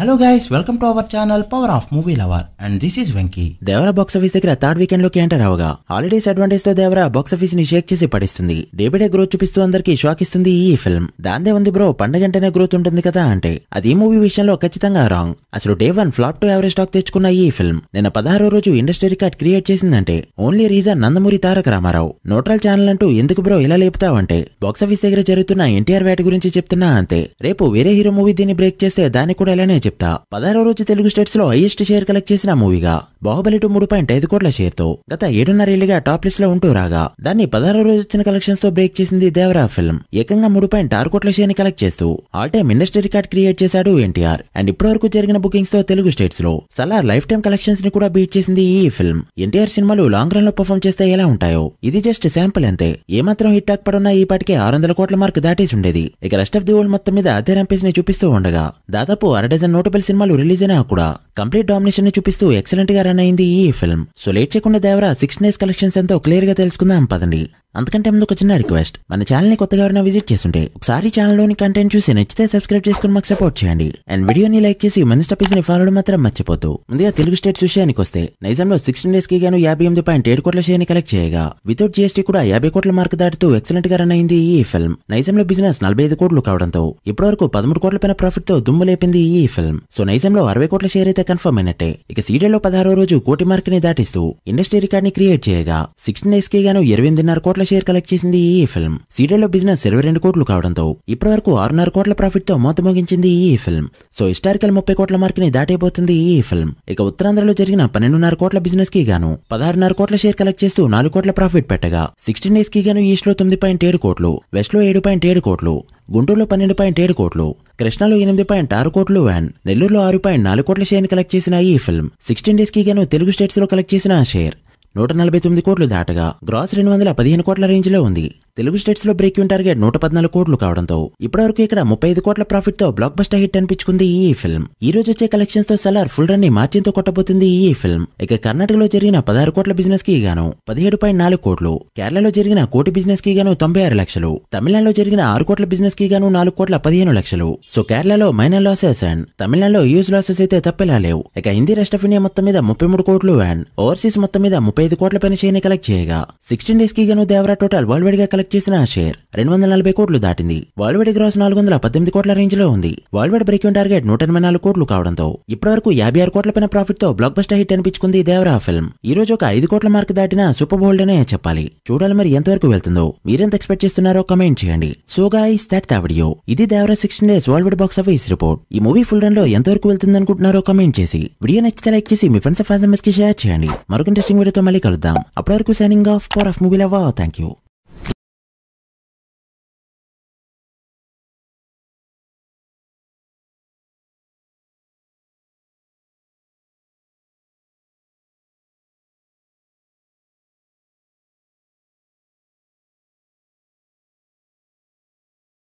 hello guys welcome to our channel power of movie lover and this is Venky Devara box office దగ్గర third weekend లోకి enter అవగా holidays advantage తో Devara box office ని shake చేసి పడిస్తుంది day by day growth చూపిస్తూ అందరికి షాక్ ఇస్తుంది ఈ ఫిల్మ్ దాందే ఉంది బ్రో పండగంటేనే గ్రోత్ ఉంటుంది కదా అంటే అది ఈ మూవీ విషయంలో ఖచ్చితంగా రాంగ్ అసలు day one flop to average stock తెచ్చుకున్న ఈ ఫిల్మ్ నిన్న పదహారో రోజు ఇండస్ట్రీ రికార్డ్ క్రియేట్ చేసిందంటే only reason Nandamuri Taraka Rama Rao neutral channel అంటూ ఎందుకు బ్రో ఇలా లేపుతావంటే బాక్స్ ఆఫీస్ దగ్గర జరుగుతున్న ఎన్టీఆర్ వేట గురించి చెప్తున్నా అంతే రేపు వేరే హీరో మూవీ దీన్ని బ్రేక్ చేస్తే దాన్ని కూడా ఇలానే చెప్తా పదహారో రోజు తెలుగు స్టేట్స్ లో హైయెస్ట్ షేర్ కలెక్ట్ చేసిన మూవీగా బాహుబలి టూ మూడు పాయింట్ ఐదు కోట్ల షేర్తో గత ఏళ్ళుగా టాప్ లిస్ట్ లో ఉంటూ రాగా దాన్ని పదహారు రోజు వచ్చిన కలెక్షన్స్ తో బ్రేక్ చేసింది దేవరా ఫిల్మ్ ఏకంగా మూడు పాయింట్ ఆరు కోట్ల షేర్ ని కలెక్ట్ చేస్తూ all time industry record create చేశాడు ఎన్టీఆర్ అండ్ ఇప్పటి వరకు జరిగిన బుకింగ్స్ తో తెలుగు స్టేట్స్ లో సలార్ లైఫ్ టైమ్ కలెక్షన్స్ ని కూడా బీట్ చేసింది ఈ ఫిల్మ్ ఎన్టీఆర్ సినిమాలు లాంగ్ రన్ లో పర్ఫామ్ చేస్తే ఎలా ఉంటాయో ఇది జస్ట్ శాంపుల్ అంతే ఏమాత్రం హిట్ ఆకపడున్నా ఈ పాటికే ఆరు వందల కోట్ల మార్క్ దాటేసి ఉండేది ఇక రెస్ట్ ఆఫ్ ది వరల్డ్ మొత్తం మీద అదే రంపేజ్ ని చూపిస్తూ ఉండగా దాదాపు అర డజన్ నోటబుల్ సినిమాలు రిలీజ్ అయినా కూడా కంప్లీట్ డామినేషన్ ని చూపిస్తూ ఎక్సలెంట్ గా రన్ అయింది ఈ ఫిల్మ్ సో లేట్ చేయకుండా దేవరా సిక్స్ డేస్ కలెక్షన్స్ ఎంతో క్లియర్ గా తెలుసుకుందాం పదండి అంతకంటే ముందు ఒక చిన్న రిక్వెస్ట్ మన ఛానల్ ని కొత్తగా ఎవరైనా విజిట్ చేస్తుంటే ఒకసారి లోని కంటెంట్ చూసి నచ్చితే సబ్స్క్రైబ్ చేసుకుని మాకు సపోర్ట్ చేయండి అండ్ వీడియోని లైక్ చేసి మన ని ఫాలో మాత్రం మర్చిపోతూ ముందుగా తెలుగు స్టేట్స్ విషయానికి వస్తే నైజాంలో సిక్స్టీన్ డేస్ కి గాను యాభై ఎనిమిది పాయింట్ ఏడు కోట్ల షేర్ని కలెక్ట్ చేయగా వితౌట్ జీఎస్టీ కూడా యాభై కోట్ల మార్క్ దాటుతూ ఎక్సలెంట్ గా రన్ అయింది ఈ ఫిల్మ్ నైజాంలో బిజినెస్ నలభై ఐదు కోట్లు కావడంతో ఇప్పటివరకు పదమూడు కోట్ల పైన ప్రాఫిట్ తో దుమ్ము లేపింది ఈ ఫిల్మ్ సో నైజంలో అరవై కోట్ల షేర్ అయితే కన్ఫర్మ్ అయినట్టే ఇక సీరియల్లో పదహారో రోజు కోటి మార్క్ ని దాటిస్తూ ఇండస్ట్రీ రికార్డ్ ని క్రియేట్ చేయగా సిక్స్టీన్ డేస్ కి గాను ఇరవై ఎనిమిదిన్నర కోట్ల కోట్ల షేర్ కలెక్ట్ చేసింది ఈ ఫిల్మ్ సీరియల్లో బిజినెస్ ఇరవై రెండు కోట్లు కావడంతో ఇప్పటి వరకు ఆరున్నర కోట్ల ప్రాఫిట్ తో ముగించింది ఈ ఫిల్మ్ సో హిస్టారికల్ ముప్పై కోట్ల మార్క్ ని దాటైపోతుంది ఈ ఫిల్మ్ ఇక ఉత్తరాంధ్రలో జరిగిన పన్నెండున్నర కోట్ల బిజినెస్ కి గాను పదహారున్నర కోట్ల షేర్ కలెక్ట్ చేస్తూ నాలుగు కోట్ల ప్రాఫిట్ పెట్టగా సిక్స్టీన్ డేస్ కి గాను ఈస్ట్ లో తొమ్మిది పాయింట్ ఏడు కోట్లు వెస్ట్ లో ఏడు పాయింట్ ఏడు కోట్లు గుంటూరులో పన్నెండు పాయింట్ ఏడు కోట్లు కృష్ణాలో ఎనిమిది పాయింట్ ఆరు కోట్లు అండ్ నెల్లూరులో ఆరు పాయింట్ నాలుగు కోట్ల షేర్ కలెక్ట్ చేసిన ఈ ఫిల్మ్ సిక్స్టీన్ డేస్ కి గాను తెలుగు స్టేట్స్ లో కలెక్ట్ చేసిన షేర్ నూట నలభై తొమ్మిది కోట్లు దాటగా గ్రాస్ రెండు వందల పదిహేను కోట్ల రేంజ్లో ఉంది తెలుగు స్టేట్స్లో బ్రేక్ ఇన్ టార్గెట్ నూట పద్నాలుగు కోట్లు కావడంతో ఇప్పటివరకు ఇక్కడ ముప్పై ఐదు కోట్ల ప్రాఫిట్తో బ్లాక్ బస్టర్ హిట్ అనిపించుకుంది ఈ ఫిల్మ్ ఈ రోజు వచ్చే కలెక్షన్స్ తో సెలార్ ఫుల్ రన్ ని మార్చింతో కొట్టబోతుంది ఈ ఫిల్మ్ ఇక కర్ణాటకలో జరిగిన పదహారు కోట్ల బిజినెస్ కి గాను పదిహేడు పాయింట్ నాలుగు కోట్లు కేరళలో జరిగిన కోటి బిజినెస్ కి గాను తొంభై ఆరు లక్షలు తమిళనాడులో జరిగిన ఆరు కోట్ల బిజినెస్ కి గాను నాలుగు కోట్ల పదిహేను లక్షలు సో కేరళలో మైనర్ లాసెస్ అండ్ తమిళనాడులో యూజ్ లాసెస్ అయితే తప్పేలా లేవు ఇక హిందీ ఆఫ్ ఇండియా మొత్తం మీద ముప్పై మూడు కోట్లు అండ్ ఓవర్సీస్ మొత్తం మీద ముప్పై ఐదు కోట్ల పైన చేయని కలెక్ట్ చేయగా సిక్స్టీన్ డేస్ కి గాను దేవరా టోటల్ వరల్డ్ వైడ్ గా కలెక్ట్ బైసెక్ చేసిన ఆ షేర్ రెండు వందల నలభై కోట్లు దాటింది వాల్వెడ్ గ్రాస్ నాలుగు వందల పద్దెనిమిది కోట్ల రేంజ్ లో ఉంది వాల్వేడ్ బ్రేక్ టార్గెట్ నూట ఎనభై నాలుగు కోట్లు కావడంతో ఇప్పటివరకు యాభై ఆరు కోట్ల పైన ప్రాఫిట్ తో బ్లాక్ బస్టర్ హిట్ అనిపించుకుంది దేవరా ఫిల్మ్ ఈ రోజు ఒక ఐదు కోట్ల మార్క్ దాటిన సూపర్ బోల్డ్ అనే చెప్పాలి చూడాలి మరి ఎంతవరకు వెళ్తుందో మీరెంత ఎక్స్పెక్ట్ చేస్తున్నారో కమెంట్ చేయండి so guys that the video ఇది Devara sixteen days worldwide box office report ఈ మూవీ ఫుల్ రన్ లో ఎంతవరకు వెళ్తుంది అనుకుంటున్నారో కమెంట్ చేసి వీడియో నచ్చితే లైక్ చేసి మీ ఫ్రెండ్స్ ఫ్యాన్స్ కి షేర్ చేయండి మరొక ఇంట్రెస్టింగ్ వీడియోతో మళ్ళీ కలుద్దాం అప్పటి వరకు signing off power of movie love thank you